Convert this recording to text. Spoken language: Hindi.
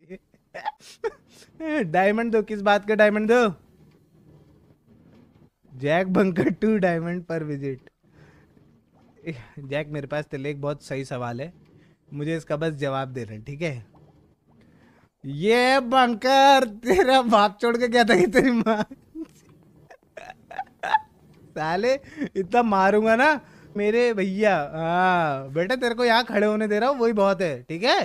डायमंड दो किस बात का डायमंड दो जैक बंकर टू डायमंड पर विजिट जैक मेरे पास तेले एक बहुत सही सवाल है मुझे इसका बस जवाब रहे हैं ठीक है ये बंकर तेरा बाप छोड़ के क्या था कि तेरी माँ साले इतना मारूंगा ना मेरे भैया हाँ बेटा तेरे को यहाँ खड़े होने दे रहा हूँ वही बहुत है ठीक है